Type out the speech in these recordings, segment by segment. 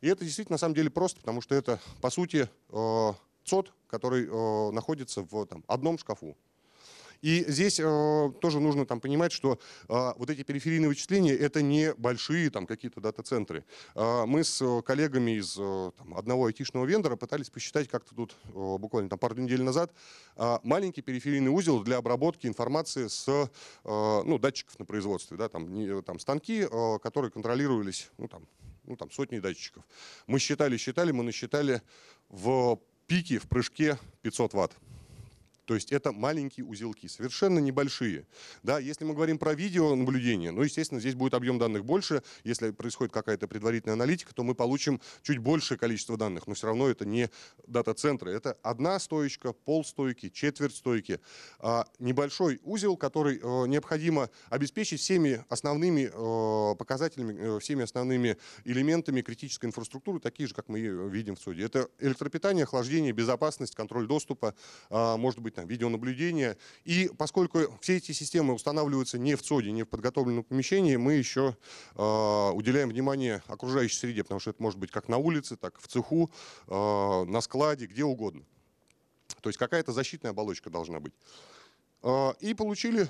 И это действительно на самом деле просто, потому что это, по сути, сот, э, который э, находится в там, одном шкафу. И здесь э, тоже нужно там, понимать, что э, вот эти периферийные вычисления это не большие какие-то дата-центры. Э, мы с э, коллегами из э, там, одного айтишного вендора пытались посчитать как-то тут э, буквально там, пару недель назад э, маленький периферийный узел для обработки информации с э, ну, датчиков на производстве. Да, там, не, там станки, э, которые контролировались ну, там, ну, там сотни датчиков. Мы считали, считали, мы насчитали в пике, в прыжке 500 ватт. То есть это маленькие узелки, совершенно небольшие. Да, если мы говорим про видеонаблюдение, ну, естественно, здесь будет объем данных больше. Если происходит какая-то предварительная аналитика, то мы получим чуть большее количество данных, но все равно это не дата-центры. Это одна стоечка, полстойки, четверть стойки. А, небольшой узел, который э, необходимо обеспечить всеми основными э, показателями, э, всеми основными элементами критической инфраструктуры, такие же, как мы э, видим в суде. Это электропитание, охлаждение, безопасность, контроль доступа, а, может быть, там, видеонаблюдения. И поскольку все эти системы устанавливаются не в ЦОДе, не в подготовленном помещении, мы еще э, уделяем внимание окружающей среде, потому что это может быть как на улице, так в цеху, э, на складе, где угодно. То есть какая-то защитная оболочка должна быть. А, и получили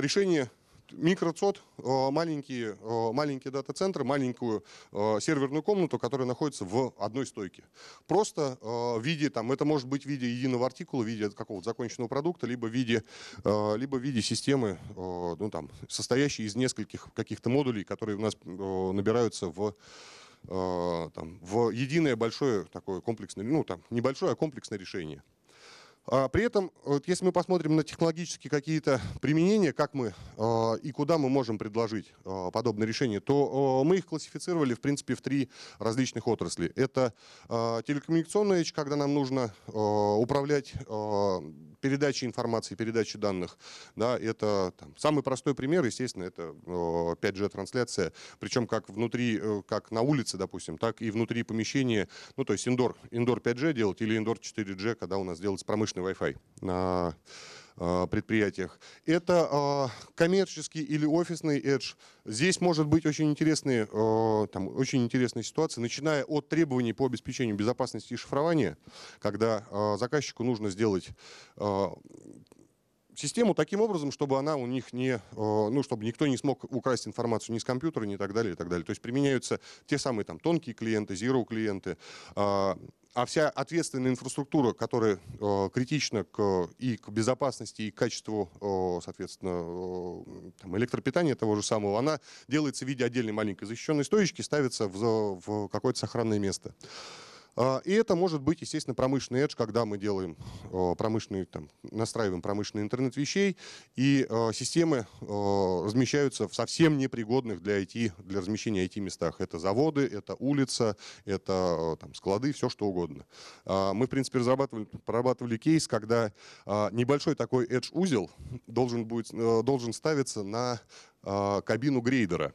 решение микроцот, э, маленькие, э, маленькие дата-центры, маленькую э, серверную комнату, которая находится в одной стойке. Просто в виде, там, это может быть в виде единого артикула, в виде какого-то законченного продукта, либо в виде, либо в виде системы, ну, там, состоящей из нескольких каких-то модулей, которые у нас набираются в там, в единое большое такое комплексное, ну там небольшое, а комплексное решение. А при этом, вот если мы посмотрим на технологические какие-то применения, как мы а, и куда мы можем предложить а, подобные решения, то мы их классифицировали, в принципе, в три различных отрасли. Это телекоммуникационная речь, когда нам нужно управлять передачей информации, передачей данных. Да, это там, самый простой пример, естественно, это 5G-трансляция, причем как внутри, э, как на улице, допустим, так и внутри помещения, ну, то есть индор, индор 5G делать или индор 4G, когда у нас делается промышленная обычный Wi-Fi на а, предприятиях. Это а, коммерческий или офисный edge. Здесь может быть очень интересные, а, там, очень интересные ситуации, начиная от требований по обеспечению безопасности и шифрования, когда заказчику нужно сделать систему таким образом, чтобы она у них не, э, ну, чтобы никто не смог украсть информацию ни с компьютера, ни так далее, и так далее. То есть применяются те самые там тонкие клиенты, zero клиенты, а, а вся ответственная инфраструктура, которая э, критична к, и к безопасности, и к качеству, э, соответственно, э, там, электропитания того же самого, она делается в виде отдельной маленькой защищенной стоечки, ставится в, в какое-то сохранное место. А, и это может быть, естественно, промышленный edge, когда мы делаем промышленный, там, настраиваем промышленный интернет вещей, и а, системы размещаются в совсем непригодных для IT, для размещения IT местах. Это заводы, это улица, это там, склады, все что угодно. А, мы, в принципе, разрабатывали, прорабатывали кейс, когда небольшой такой edge-узел должен, будет, э, должен ставиться на кабину грейдера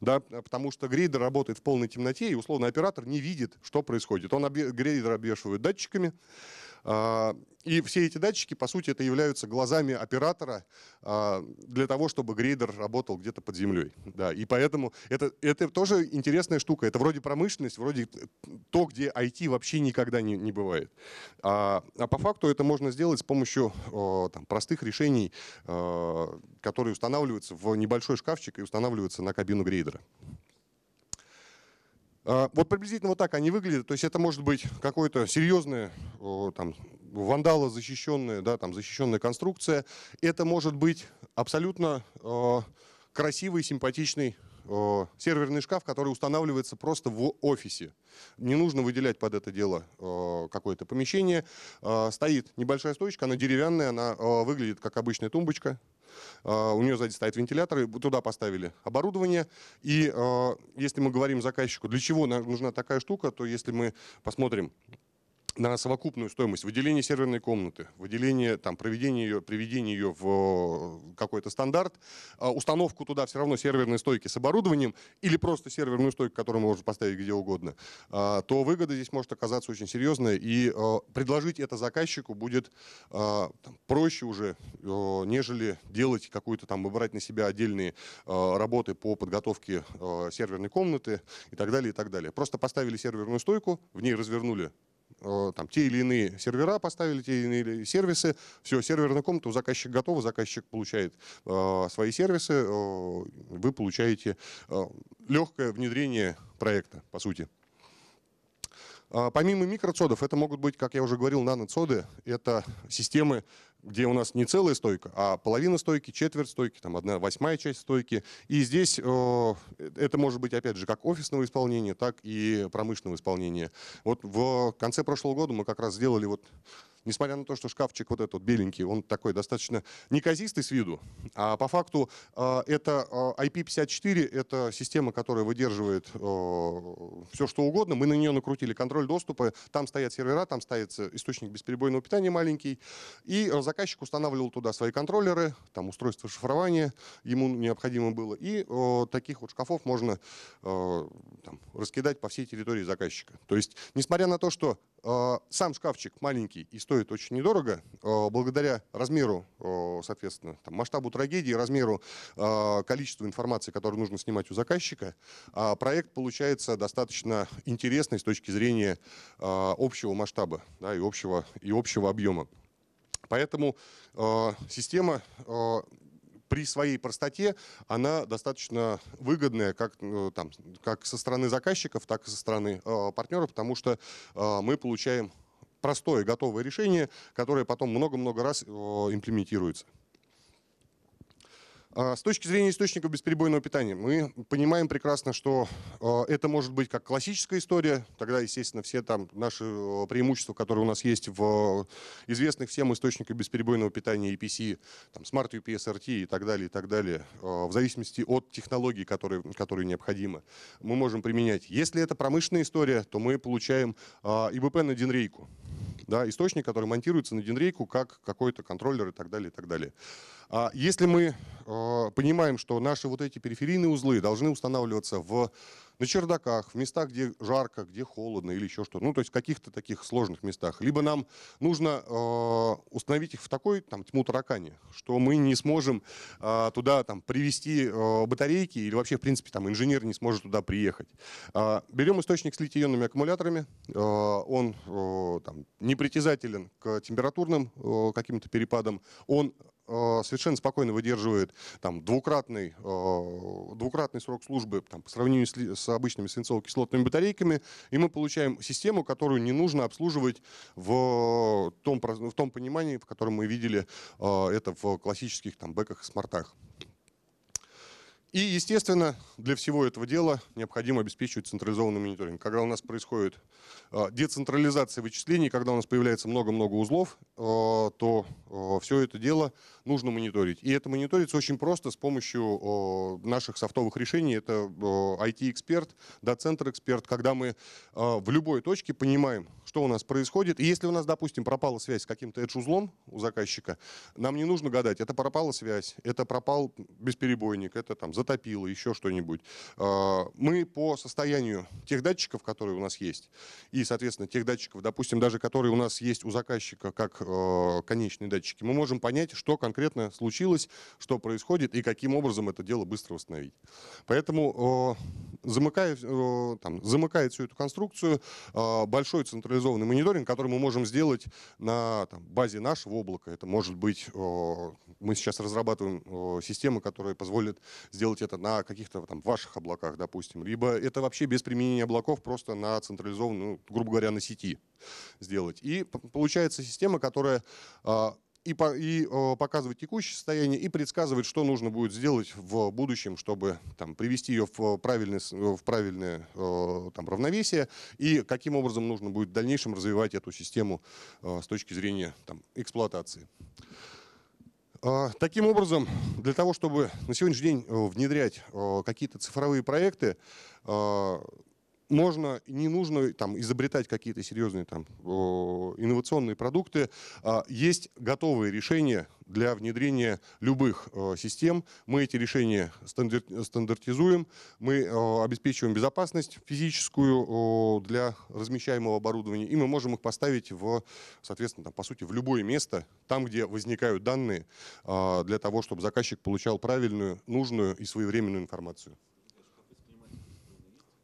да, потому что грейдер работает в полной темноте, и условно оператор не видит, что происходит. Он обе- грейдер обвешивает датчиками, а, и все эти датчики, по сути, это являются глазами оператора а, для того, чтобы грейдер работал где-то под землей. Да, и поэтому это, это тоже интересная штука. Это вроде промышленность, вроде то, где IT вообще никогда не, не бывает. А, а по факту это можно сделать с помощью там, простых решений, а, которые устанавливаются в небольшой шкафчик и устанавливаются на кабину грейдера. А, вот приблизительно вот так они выглядят. То есть это может быть какое-то серьезное там, вандала защищенная, да, там защищенная конструкция. Это может быть абсолютно э, красивый, симпатичный э, серверный шкаф, который устанавливается просто в офисе. Не нужно выделять под это дело э, какое-то помещение. Э, стоит небольшая стоечка, она деревянная, она э, выглядит как обычная тумбочка. А, у нее сзади стоит вентилятор, и туда поставили оборудование. И а, если мы говорим заказчику, для чего нужна такая штука, то если мы посмотрим на совокупную стоимость выделения серверной комнаты, выделение, там, проведение ее, приведение ее в э, какой-то стандарт, а установку туда все равно серверной стойки с оборудованием или просто серверную стойку, которую можно поставить где угодно, а, то выгода здесь может оказаться очень серьезная, и э, предложить это заказчику будет э, там, проще уже, нежели делать какую-то там, выбирать на себя отдельные работы по подготовке серверной комнаты и так далее, и так далее. Просто поставили серверную стойку, в ней развернули Э, там, те или иные сервера поставили, те или иные сервисы, все, серверная комната, у заказчика готова, заказчик получает э, свои сервисы, э, вы получаете э, легкое внедрение проекта, по сути. А, помимо микроцодов, это могут быть, как я уже говорил, наноцоды. Это системы, где у нас не целая стойка, а половина стойки, четверть стойки, там одна восьмая часть стойки. И здесь э, это может быть, опять же, как офисного исполнения, так и промышленного исполнения. Вот в конце прошлого года мы как раз сделали вот несмотря на то, что шкафчик вот этот беленький, он такой достаточно неказистый с виду, а по факту а, это а, IP54, это система, которая выдерживает а, все, что угодно. Мы на нее накрутили контроль доступа, там стоят сервера, там стоит э, источник бесперебойного питания маленький, и заказчик устанавливал туда свои контроллеры, там устройство шифрования ему необходимо было, и э, таких вот шкафов можно э, там, раскидать по всей территории заказчика. То есть, несмотря на то, что а, сам шкафчик маленький и стоит очень недорого. А, благодаря размеру, а, соответственно, там, масштабу трагедии, размеру количества информации, которую нужно снимать у заказчика, проект получается достаточно интересный с точки зрения общего масштаба да, и, общего, и общего объема. Поэтому система при своей простоте она достаточно выгодная как, ну, там, как со стороны заказчиков, так и со стороны э, партнера, потому что э, мы получаем простое готовое решение, которое потом много-много раз э, имплементируется. А, с точки зрения источников бесперебойного питания, мы понимаем прекрасно, что а, это может быть как классическая история, тогда, естественно, все там наши а, преимущества, которые у нас есть в известных всем источниках бесперебойного питания EPC, там, Smart UPS RT и так далее, и так далее, в зависимости от технологий, которые, которые необходимы, мы можем применять. Если это промышленная история, то мы получаем ИБП на динрейку, да, источник, который монтируется на динрейку как какой-то контроллер и так далее, и так далее а Если мы э, понимаем, что наши вот эти периферийные узлы должны устанавливаться в, на чердаках, в местах, где жарко, где холодно или еще что. Ну, то есть в каких-то таких сложных местах. Либо нам нужно э, установить их в такой там, тьму таракане, что мы не сможем э, туда там, привести э, батарейки или вообще, в принципе, там, инженер не сможет туда приехать. Э, а, берем источник с литий аккумуляторами. Э, он э, там, непритязателен к температурным э, каким-то перепадам. Он Э, совершенно спокойно выдерживает там, двукратный, э, двукратный срок службы там, по сравнению с, с обычными свинцово-кислотными батарейками, и мы получаем систему, которую не нужно обслуживать в э, том, в том понимании, в котором мы видели это в классических там, бэках и смартах. И, естественно, для всего этого дела необходимо обеспечивать централизованный мониторинг. Когда у нас происходит а, децентрализация вычислений, когда у нас появляется много-много узлов, а, то а, все это дело нужно мониторить. И это мониторится очень просто с помощью наших софтовых решений. Это IT-эксперт, эксперт когда мы в любой точке понимаем, что у нас происходит. И если у нас, допустим, пропала связь с каким-то edge-узлом у заказчика, нам не нужно гадать, это пропала связь, это пропал бесперебойник, это там затопило, еще что-нибудь. А, мы по состоянию тех датчиков, которые у нас есть, и, соответственно, тех датчиков, допустим, даже которые у нас есть у заказчика как а, конечные датчики, мы можем понять, что конкретно случилось, что происходит и каким образом это дело быстро восстановить. Поэтому а, замыкая, э, там, замыкает всю эту конструкцию э, большой централизованный мониторинг, который мы можем сделать на там, базе нашего облака. Это может быть, э, мы сейчас разрабатываем системы, которые позволят сделать это на каких-то там ваших облаках, допустим. Либо это вообще без применения облаков, просто на централизованную, ну, грубо говоря, на сети сделать. И получается система, которая и, по, и э, показывать текущее состояние и предсказывать, что нужно будет сделать в будущем, чтобы там, привести ее в правильное, э, в правильное э, там, равновесие и каким образом нужно будет в дальнейшем развивать эту систему э, с точки зрения там, эксплуатации. А, таким образом, для того, чтобы на сегодняшний день э, внедрять э, какие-то цифровые проекты, а, можно, не нужно там, изобретать какие-то серьезные там, инновационные продукты. А, есть готовые решения для внедрения любых систем. Мы эти решения стандартизуем, мы обеспечиваем безопасность физическую для размещаемого оборудования, и мы можем их поставить в, соответственно, там, по сути, в любое место, там, где возникают данные, а, для того, чтобы заказчик получал правильную, нужную и своевременную информацию.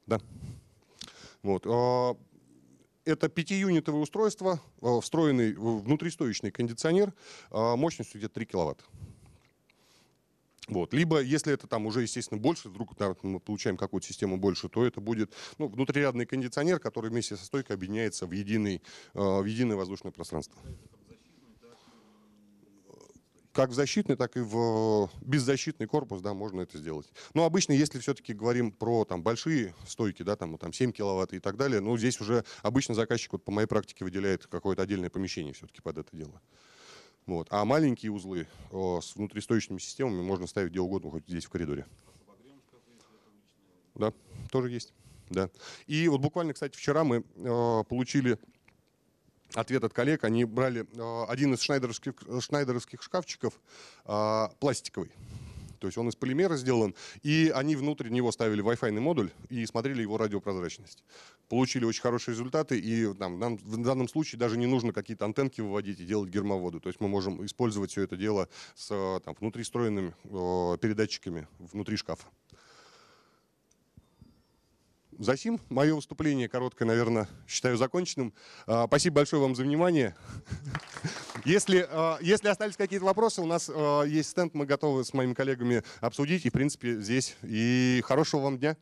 Да. Вот. А, это пятиюнитовое устройство, а, встроенный внутристоечный кондиционер а, мощностью где-то 3 киловатт. Вот. Либо, если это там уже, естественно, больше, вдруг да, мы получаем какую-то систему больше, то это будет ну, внутрирядный кондиционер, который вместе со стойкой объединяется в, единый, в единое воздушное пространство как в защитный, так и в беззащитный корпус, да, можно это сделать. Но обычно, если все-таки говорим про там большие стойки, да, там, там 7 киловатт и так далее, ну, здесь уже обычно заказчик, вот по моей практике, выделяет какое-то отдельное помещение все-таки под это дело. Вот. А маленькие узлы о, с внутристоечными системами можно ставить где угодно, хоть здесь в коридоре. Да, тоже есть. Да. И вот буквально, кстати, вчера мы э, получили ответ от коллег, они брали э, один из шнайдеровских, шнайдеровских шкафчиков э, пластиковый. То есть он из полимера сделан, и они внутрь него ставили Wi-Fi модуль и смотрели его радиопрозрачность. Получили очень хорошие результаты, и там, нам в данном случае даже не нужно какие-то антенки выводить и делать гермоводы. То есть мы можем использовать все это дело с э, там, внутристроенными э, передатчиками внутри шкафа. Засим, мое выступление короткое, наверное, считаю законченным. А, спасибо большое вам за внимание. Если, а, если остались какие-то вопросы, у нас а, есть стенд, мы готовы с моими коллегами обсудить. И, в принципе, здесь. И хорошего вам дня.